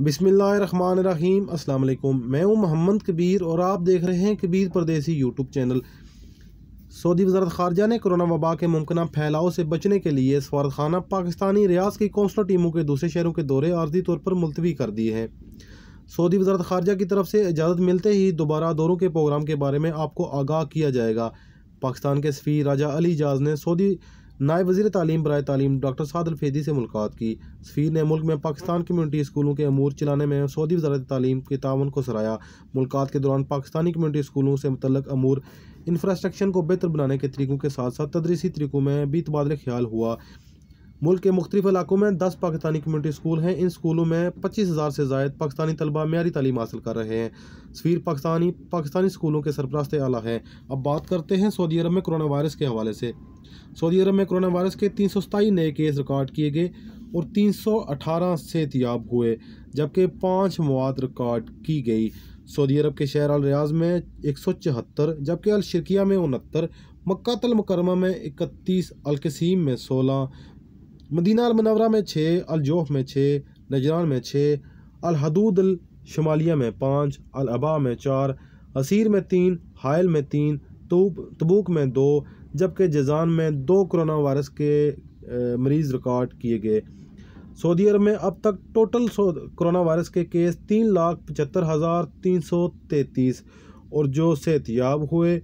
अस्सलाम वालेकुम मैं हूं मोहम्मद कबीर और आप देख रहे हैं कबीर परदेसी यूट्यूब चैनल सऊदी वजारत खारजा ने कोरोना वबा के मुमकिन फैलाव से बचने के लिए सफारखाना पाकिस्तानी रियाज की कौंसलर टीमों के दूसरे शहरों के दौरे आर्जी तौर पर मुलतवी कर दिए हैं सऊदी वजारत खारजा की तरफ से इजाज़त मिलते ही दोबारा दौरों के प्रोग्राम के बारे में आपको आगाह किया जाएगा पाकिस्तान के सफ़ी राजा अली जाज ने सऊदी नायब वजी तालीम बरए तालीम डॉक्टर साद अलफेदी से मुलाकात की सफ़ीर ने मुल्क में पाकिस्तान कम्यूनिटी स्कूलों के अमूर चलाने में सऊदी वजारत तालीम के तान को सराया मुलाकात के दौरान पाकिस्तानी कम्यूनिटी स्कूलों से मतलब अमूर इंफ्रास्ट्रक्चर को बेहतर बनाने के तरीकों के साथ साथ तदरीसी तरीकों में भी तबादला ख्याल हुआ मुल्क के मुख्तलिफ इलाकों में दस पाकिस्तानी कम्यूनिटी स्कूल हैं इन स्कूलों में पच्चीस हज़ार से जायद पाकिस्तानी तलबा मीरी तलीम हासिल कर रहे हैं सफ़ीर पाकिस्तानी पाकिस्तानी स्कूलों के सरपरस्त आला हैं अब बात करते हैं सऊदी अरब में करोना वायरस के हवाले से सऊदी अरब में करोना वायरस के तीन सौ सताई नए केस रिकॉर्ड किए गए और तीन सौ अठारह सेहतियाब हुए जबकि पाँच मवाद रिकॉर्ड की गई सऊदी अरब के शहर अलरियाज में एक सौ चौहत्तर जबकि अलशरकिया में उनहत्तर मक्का तलमकरमा में इकतीस अलकसीम में सोलह मदीना अलमनवरा में छः अलजोफ में छः नजरान में छः अलहदूद शुमालिया में पाँच अलबा में चार असीर में तीन हायल में तीन तूब तबूक में दो जबकि जजान में दो करोना वायरस के मरीज़ रिकॉर्ड किए गए सऊदी अरब में अब तक टोटल कोरोना वायरस के केस तीन लाख पचहत्तर हज़ार तीन सौ तैंतीस और जो सेहतियाब हुए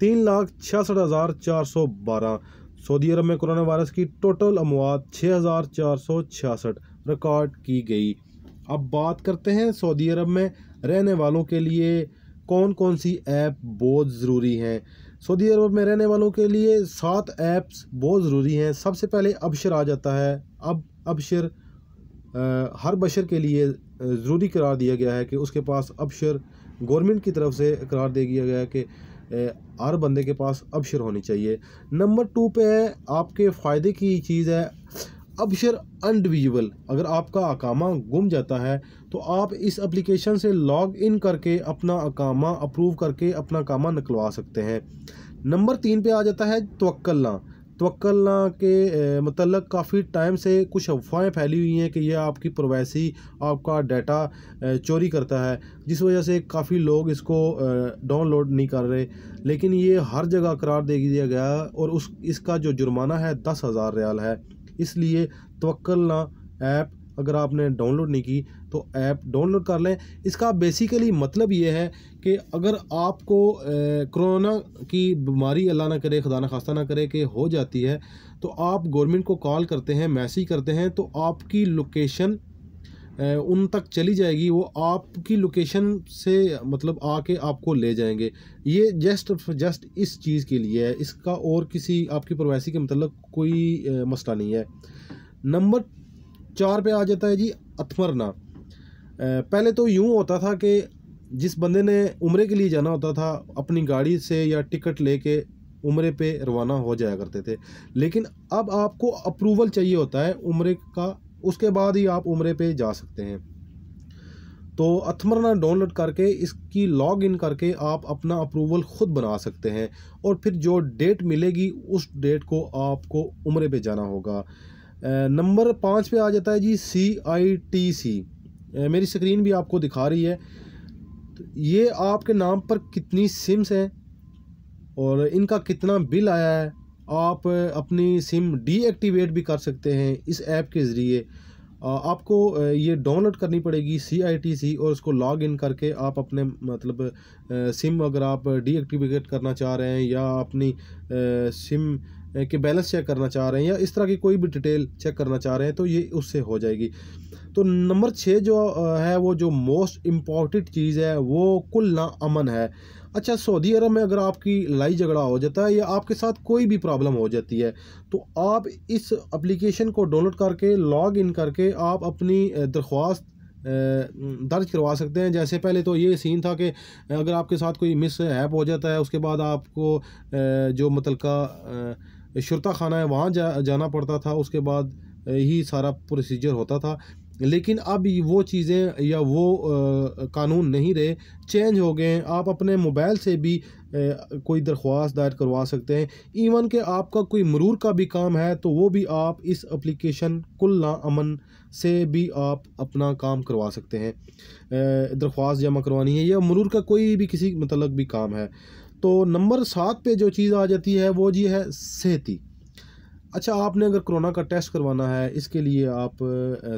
तीन लाख छियासठ हज़ार चार सौ बारह सऊदी अरब में कोरोना वायरस की टोटल अमवात छः हज़ार चार सौ छियासठ रिकॉर्ड की गई अब बात करते हैं सऊदी अरब में रहने वालों के लिए कौन कौन सी ऐप बहुत ज़रूरी हैं सऊदी अरब में रहने वालों के लिए सात ऐप्स बहुत ज़रूरी हैं सबसे पहले अबशर आ जाता है अब अबशर हर बशर के लिए ज़रूरी करार दिया गया है कि उसके पास अबशर गवर्नमेंट की तरफ से करार दे दिया गया है कि हर बंदे के पास अबशर होनी चाहिए नंबर टू पे है आपके फ़ायदे की चीज़ है अबशर अनडिविजल अगर आपका अकामा गुम जाता है तो आप इस एप्लीकेशन से लॉग इन करके अपना अकामा अप्रूव करके अपना कामा निकलवा सकते हैं नंबर तीन पे आ जाता है ना तवक्लना के मतलब काफ़ी टाइम से कुछ अफवाहें फैली हुई हैं कि यह आपकी प्रवासी आपका डाटा चोरी करता है जिस वजह से काफ़ी लोग इसको डाउनलोड नहीं कर रहे लेकिन ये हर जगह करार दे दिया गया और उस इसका जो जुर्माना है दस हज़ार रियाल है इसलिए तवक्लना ऐप अगर आपने डाउनलोड नहीं की तो ऐप डाउनलोड कर लें इसका बेसिकली मतलब ये है कि अगर आपको कोरोना की बीमारी अल्लाह ना करे खुदा ना खास्ता ना करे कि हो जाती है तो आप गवर्नमेंट को कॉल करते हैं मैसेज करते हैं तो आपकी लोकेशन उन तक चली जाएगी वो आपकी लोकेशन से मतलब आके आपको ले जाएंगे ये जस्ट जस्ट इस चीज़ के लिए है इसका और किसी आपकी प्रवासी के मतलब कोई मसला नहीं है नंबर चार पे आ जाता है जी अथमरना पहले तो यूँ होता था कि जिस बंदे ने उम्रे के लिए जाना होता था अपनी गाड़ी से या टिकट लेके उम्रे पे रवाना हो जाया करते थे लेकिन अब आपको अप्रूवल चाहिए होता है उम्रे का उसके बाद ही आप उम्रे पे जा सकते हैं तो अथमरना डाउनलोड करके इसकी लॉग इन करके आप अपना अप्रूवल ख़ुद बना सकते हैं और फिर जो डेट मिलेगी उस डेट को आपको उम्र पर जाना होगा नंबर पाँच पे आ जाता है जी सी आई टी सी मेरी स्क्रीन भी आपको दिखा रही है तो ये आपके नाम पर कितनी सिम्स हैं और इनका कितना बिल आया है आप अपनी सिम डीएक्टिवेट भी कर सकते हैं इस ऐप के ज़रिए आपको ये डाउनलोड करनी पड़ेगी सी आई टी सी और उसको लॉग इन करके आप अपने मतलब सिम अगर आप डीएक्टिवेट करना चाह रहे हैं या अपनी सिम कि बैलेंस चेक करना चाह रहे हैं या इस तरह की कोई भी डिटेल चेक करना चाह रहे हैं तो ये उससे हो जाएगी तो नंबर छः जो है वो जो मोस्ट इम्पॉर्टेंट चीज़ है वो कुल ना अमन है अच्छा सऊदी अरब में अगर आपकी लाई झगड़ा हो जाता है या आपके साथ कोई भी प्रॉब्लम हो जाती है तो आप इस अप्लीकेशन को डाउनलोड करके लॉग इन करके आप अपनी दरख्वास्त दर्ज करवा सकते हैं जैसे पहले तो ये सीन था कि अगर आपके साथ कोई मिस ऐप हो जाता है उसके बाद आपको जो मतलब का शुरता खाना है वहाँ जा, जाना पड़ता था उसके बाद ही सारा प्रोसीजर होता था लेकिन अब वो चीज़ें या वो आ, कानून नहीं रहे चेंज हो गए हैं आप अपने मोबाइल से भी आ, कोई दरख्वास्त दायर करवा सकते हैं इवन के आपका कोई मरूर का भी काम है तो वो भी आप इस एप्लीकेशन कुल्ला अमन से भी आप अपना काम करवा सकते हैं दरख्वास्त जमा करवानी है या मरूर का कोई भी किसी मतलब भी काम है तो नंबर सात पे जो चीज़ आ जाती है वो जी है सेहती अच्छा आपने अगर कोरोना का टेस्ट करवाना है इसके लिए आप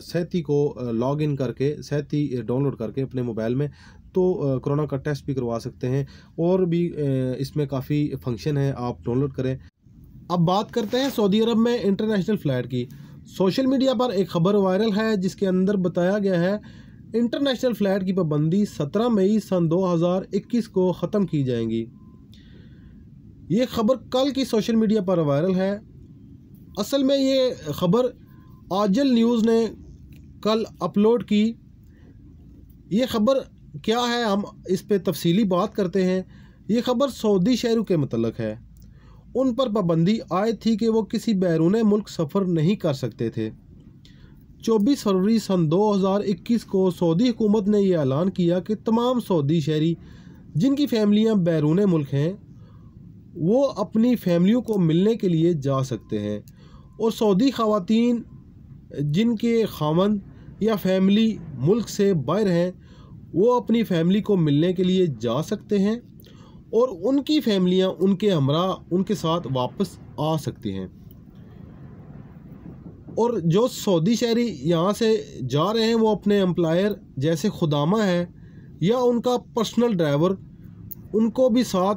सेहती को लॉग इन करके सेहती डाउनलोड करके अपने मोबाइल में तो कोरोना का टेस्ट भी करवा सकते हैं और भी इसमें काफ़ी फंक्शन है आप डाउनलोड करें अब बात करते हैं सऊदी अरब में इंटरनेशनल फ़्लाइट की सोशल मीडिया पर एक खबर वायरल है जिसके अंदर बताया गया है इंटरनेशनल फ़्लाइट की पाबंदी 17 मई सन 2021 को ख़त्म की जाएगी ये खबर कल की सोशल मीडिया पर वायरल है असल में ये खबर आजल न्यूज़ ने कल अपलोड की ये खबर क्या है हम इस पर तफसीली बात करते हैं ये खबर सऊदी शहरों के मतलब है उन पर पाबंदी आए थी कि वो किसी बैरून मुल्क सफ़र नहीं कर सकते थे 24 फरवरी सन 2021 को सऊदी हुकूमत ने यह ऐलान किया कि तमाम सऊदी शहरी जिनकी फैमिलियां बैरून मुल्क हैं वो अपनी फैमिलियों को मिलने के लिए जा सकते हैं और सऊदी खातन जिनके खामन या फैमिली मुल्क से बाहर हैं वो अपनी फैमिली को मिलने के लिए जा सकते हैं और उनकी फैमिलियां उनके हमरा उनके साथ वापस आ सकती हैं और जो सऊदी शहरी यहाँ से जा रहे हैं वो अपने एम्प्लायर जैसे खुदामा है या उनका पर्सनल ड्राइवर उनको भी साथ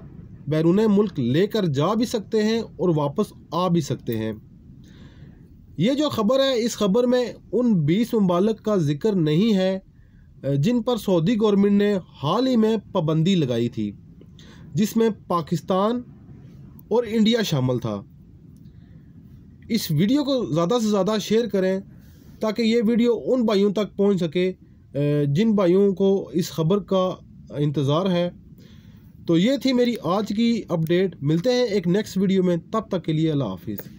बैरून मुल्क लेकर जा भी सकते हैं और वापस आ भी सकते हैं ये जो ख़बर है इस ख़बर में उन 20 ममालक का जिक्र नहीं है जिन पर सऊदी गवर्नमेंट ने हाल ही में पाबंदी लगाई थी जिसमें पाकिस्तान और इंडिया शामिल था इस वीडियो को ज़्यादा से ज़्यादा शेयर करें ताकि ये वीडियो उन भाइयों तक पहुंच सके जिन भाइयों को इस खबर का इंतज़ार है तो ये थी मेरी आज की अपडेट मिलते हैं एक नेक्स्ट वीडियो में तब तक के लिए अल्लाह हाफिज़